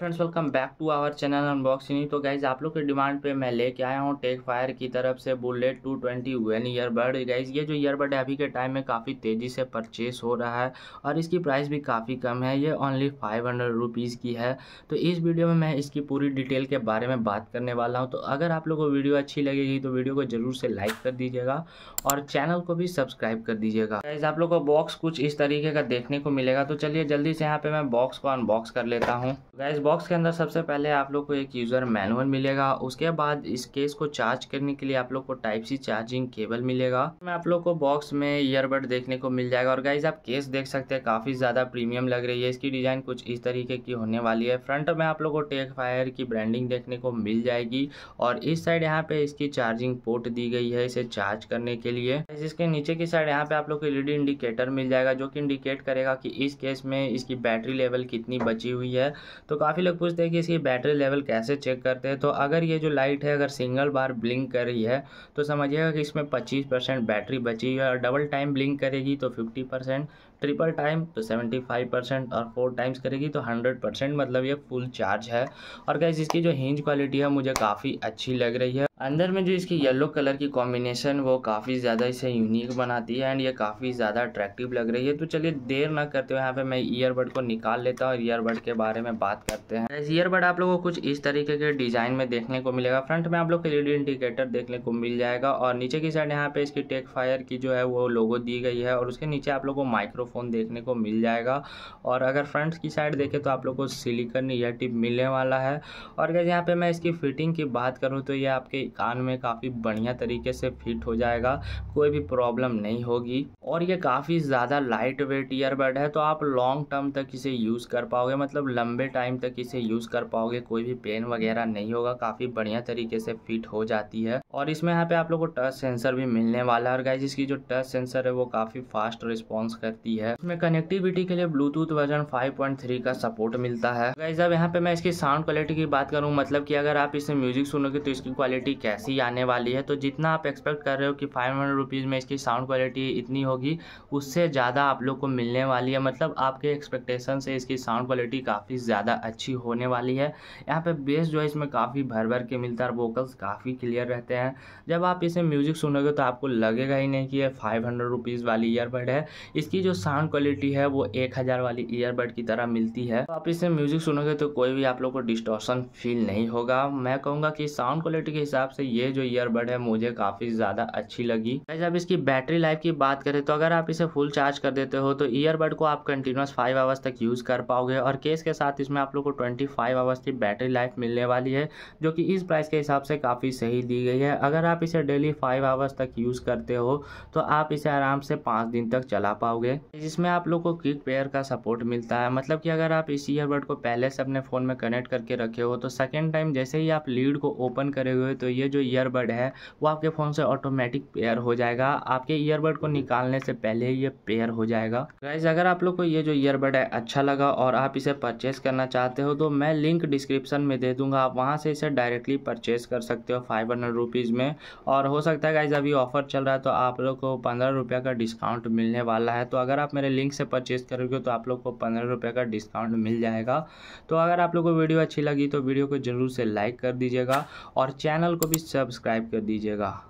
friends welcome back to our channel unboxing तो guys आप लोग के डिमांड पे मैं लेके आया हूँ टेक फायर की तरफ से bullet two twenty one earbud guys ये जो ईयरबड है अभी के टाइम में काफ़ी तेज़ी से परचेस हो रहा है और इसकी प्राइस भी काफ़ी कम है ये ओनली फाइव हंड्रेड रुपीज़ की है तो इस वीडियो में मैं इसकी पूरी डिटेल के बारे में बात करने वाला हूँ तो अगर आप लोग को वीडियो अच्छी लगेगी तो वीडियो को ज़रूर से लाइक कर दीजिएगा और चैनल को भी सब्सक्राइब कर दीजिएगा गाइज आप लोग को बॉक्स कुछ इस तरीके का देखने को मिलेगा तो चलिए जल्दी से यहाँ पर मैं बॉक्स को अनबॉक्स कर लेता हूँ गाइज बॉक्स के अंदर सबसे पहले आप लोग को एक यूज़र मैनुअल मिलेगा उसके बाद इस केस को चार्ज करने के लिए आप लोग को टाइप सी चार्जिंग केबल मिलेगा मैं आप लोग को बॉक्स में ईयरबड देखने को मिल जाएगा और गाइज आप केस देख सकते हैं काफ़ी ज़्यादा प्रीमियम लग रही है इसकी डिज़ाइन कुछ इस तरीके की होने वाली है फ्रंट में आप लोग को टेक फायर की ब्रांडिंग देखने को मिल जाएगी और इस साइड यहाँ पे इसकी चार्जिंग पोर्ट दी गई है इसे चार्ज करने के लिए इसके नीचे की साइड यहाँ पे आप लोग को एलईडी इंडिकेटर मिल जाएगा जो कि इंडिकेट करेगा कि इस केस में इसकी बैटरी लेवल कितनी बची हुई है तो काफ़ी काफ़ी लोग पूछते हैं कि इसकी बैटरी लेवल कैसे चेक करते हैं तो अगर ये जो लाइट है अगर सिंगल बार ब्लिंक कर रही है तो समझिएगा कि इसमें 25 परसेंट बैटरी बची है और डबल टाइम ब्लिंक करेगी तो 50 परसेंट ट्रिपल टाइम तो सेवेंटी फाइव परसेंट और फोर टाइम्स करेगी तो हंड्रेड परसेंट मतलब ये फुल चार्ज है और गैस इसकी जो हिंज क्वालिटी है मुझे काफ़ी अच्छी लग रही है अंदर में जो इसकी येलो कलर की कॉम्बिनेशन वो काफ़ी ज़्यादा इसे यूनिक बनाती है एंड ये काफ़ी ज़्यादा अट्रैक्टिव लग रही है तो चलिए देर ना करते हुए यहाँ पे मैं ईयरबड को निकाल लेता हूँ और ईयरबड के बारे में बात करते हैं इस ईयरबड आप लोगों को कुछ इस तरीके के डिज़ाइन में देखने को मिलेगा फ्रंट में आप लोग को एल इंडिकेटर देखने को मिल जाएगा और नीचे की साइड यहाँ पे इसकी टेक फायर की जो है वो लोगो दी गई है और उसके नीचे आप लोग को माइक्रो फ़ोन देखने को मिल जाएगा और अगर फ्रंट की साइड देखें तो आप लोग को सिलिकन ईयर टिप मिलने वाला है और अगर यहाँ पर मैं इसकी फिटिंग की बात करूँ तो ये आपके कान में काफ़ी बढ़िया तरीके से फिट हो जाएगा कोई भी प्रॉब्लम नहीं होगी और ये काफ़ी ज़्यादा लाइट वेट ईयरबड है तो आप लॉन्ग टर्म तक इसे यूज़ कर पाओगे मतलब लंबे टाइम तक इसे यूज़ कर पाओगे कोई भी पेन वगैरह नहीं होगा काफ़ी बढ़िया तरीके से फिट हो जाती है और इसमें यहाँ पे आप लोग को टच सेंसर भी मिलने वाला है और गाइज इसकी जो टच सेंसर है वो काफ़ी फास्ट रिस्पॉन्स करती है है इसमें कनेक्टिविटी के लिए ब्लूटूथ वर्जन 5.3 का सपोर्ट मिलता है गाइज अब यहाँ पे मैं इसकी साउंड क्वालिटी की बात करूँ मतलब कि अगर आप इसे म्यूजिक सुनोगे तो इसकी क्वालिटी कैसी आने वाली है तो जितना आप एक्सपेक्ट कर रहे हो कि फाइव हंड्रेड में इसकी साउंड क्वालिटी इतनी होगी उससे ज़्यादा आप लोग को मिलने वाली है मतलब आपके एक्सपेक्टेशन से इसकी साउंड क्वालिटी काफ़ी ज़्यादा अच्छी होने वाली है यहाँ पे बेस जो है इसमें काफ़ी भर भर के मिलता है वोकल्स काफ़ी क्लियर रहते हैं जब आप इसे म्यूजिक सुनोगे तो आपको लगेगा ही नहीं कि ये फाइव हंड्रेड वाली ईयरबड है इसकी जो साउंड क्वालिटी है वो एक हज़ार वाली ईयरबड की तरह मिलती है तो आप इसे म्यूजिक सुनोगे तो कोई भी आप लोग को डिस्टोशन फील नहीं होगा मैं कहूँगा कि साउंड क्वालिटी के हिसाब से ये जो ईयरबड है मुझे काफ़ी ज़्यादा अच्छी लगी जब इसकी बैटरी लाइफ की बात करें तो अगर आप इसे फुल चार्ज कर देते हो तो ईयरबड को आप कंटिन्यूस फाइव आवर्स तक यूज़ कर पाओगे और केस के साथ इसमें आप लोग को ट्वेंटी फाइव आवर्स की बैटरी लाइफ मिलने वाली है जो कि इस प्राइस के हिसाब से काफ़ी सही दी गई है अगर आप इसे डेली फाइव आवर्स तक यूज़ करते हो तो आप इसे आराम से पाँच दिन तक चला पाओगे जिसमें आप लोग को क्विक पेयर का सपोर्ट मिलता है मतलब कि अगर आप इस ईयरबड को पहले से अपने फ़ोन में कनेक्ट करके रखे हो तो सेकेंड टाइम जैसे ही आप लीड को ओपन करे हुए तो ये जो ईयरबड है वो आपके फ़ोन से ऑटोमेटिक पेयर हो जाएगा आपके ईयरबड को निकालने से पहले ही ये पेयर हो जाएगा गाइज अगर आप लोग को ये जो ईयरबड है अच्छा लगा और आप इसे परचेस करना चाहते हो तो मैं लिंक डिस्क्रिप्शन में दे दूंगा आप वहाँ से इसे डायरेक्टली परचेस कर सकते हो फाइव हंड्रेड रुपीज़ में और हो सकता है गाइज अभी ऑफर चल रहा है तो आप लोग को पंद्रह का डिस्काउंट मिलने वाला है तो अगर आप आप मेरे लिंक से परचेज़ करोगे तो आप लोग को पंद्रह रुपये का डिस्काउंट मिल जाएगा तो अगर आप लोग को वीडियो अच्छी लगी तो वीडियो को ज़रूर से लाइक कर दीजिएगा और चैनल को भी सब्सक्राइब कर दीजिएगा